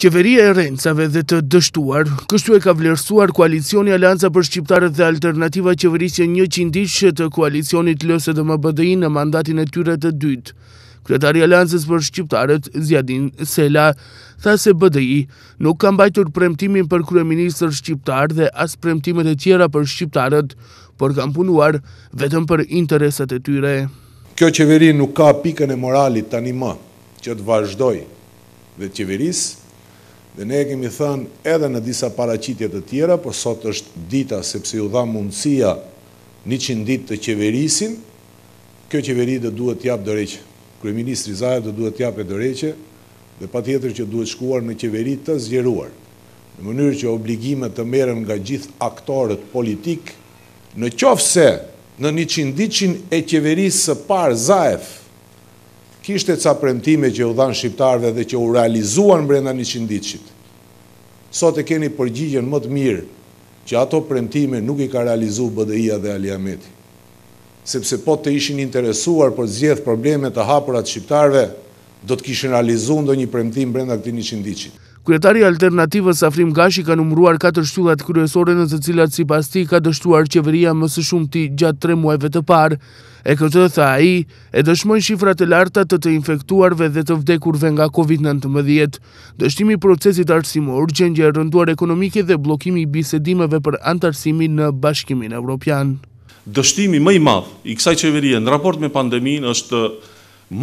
Qeveria e Rencave dhe të dështuar, kështu e ka vlerësuar koalicioni Alianca për Shqiptarët dhe Alternativa Qeverisje një qindishë të koalicionit lëse dhe më bëdëji në mandatin e tyre të dytë. Kretari Alianzës për Shqiptarët, Zjadin Sela, tha se bëdëji nuk kam bajtur premtimin për Kryeministër Shqiptar dhe as premtimet e tjera për Shqiptarët, por kam punuar vetëm për interesat e tyre. Kjo qeveri nuk ka pikën e moralit tani më që të vazhdoj dhe qeverisë dhe ne kemi thënë edhe në disa paracitjet të tjera, për sot është dita sepse ju dha mundësia 100 dit të qeverisin, kjo qeveri dhe duhet t'japë dëreqë, Kryeministri Zajev dhe duhet t'japë e dëreqë, dhe pa tjetër që duhet shkuar në qeveri të zgjeruar, në mënyrë që obligimet të merën nga gjithë aktorët politikë, në qofë se në 100 ditë që e qeverisë së parë Zajevë, kishte ca premtime që u dhanë shqiptarve dhe që u realizuan brenda një qinditqit. Sot e keni përgjigjen më të mirë që ato premtime nuk i ka realizu BDI-a dhe Aliameti. Sepse po të ishin interesuar për zjedh problemet të hapurat shqiptarve, do të kishin realizu ndo një premtim brenda këti një qinditqit. Kretari alternativës Afrim Gashi ka numruar 4 shtyllat kryesore në të cilat si pas ti ka dështuar qeveria më së shumë ti gjatë 3 muajve të parë, e këtë dhe tha i e dëshmojnë shifrat e larta të të infektuarve dhe të vdekurve nga COVID-19. Dështimi procesit arsimor, gjengje rënduar ekonomike dhe blokimi bisedimeve për antarësimi në bashkimin europian. Dështimi më i madhë i kësaj qeveria në raport me pandemin është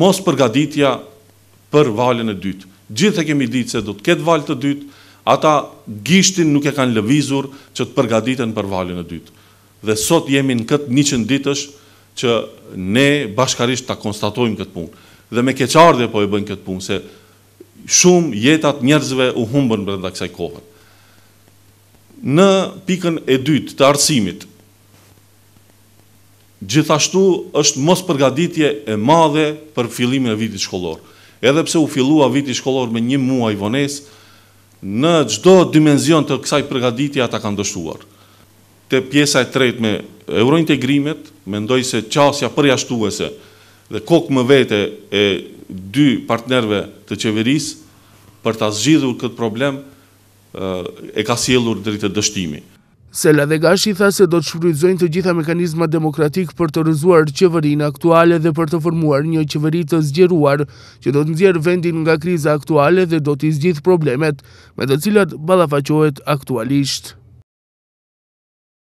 mos përgaditja për valen e dytë gjithë e kemi ditë se do të ketë valë të dytë, ata gishtin nuk e kanë lëvizur që të përgaditen për valën e dytë. Dhe sot jemi në këtë një qënë ditësh që ne bashkarisht të konstatojmë këtë punë. Dhe me keqardje po e bënë këtë punë, se shumë jetat njerëzve u humbën brenda kësaj kohën. Në pikën e dytë të arsimit, gjithashtu është mos përgaditje e madhe për filimin e vitit shkollorë edhe pse u fillua viti shkollor me një muaj vones, në gjdo dimenzion të kësaj përgaditja ata kanë dështuar. Te pjesa e tret me eurointegrimet, mendoj se qasja shtuese dhe kokë më vete e dy partnerve të qeverisë për të zgjidhur këtë problem e ka sielur dritë të dështimi. Sela dhe Gashi tha se do të shfrytëzojnë të gjitha mekanizma demokratik për të rëzuar qeverin aktuale dhe për të formuar një qeverit të zgjeruar që do të nëzjerë vendin nga kriza aktuale dhe do të izgjith problemet me të cilat balafachohet aktualisht.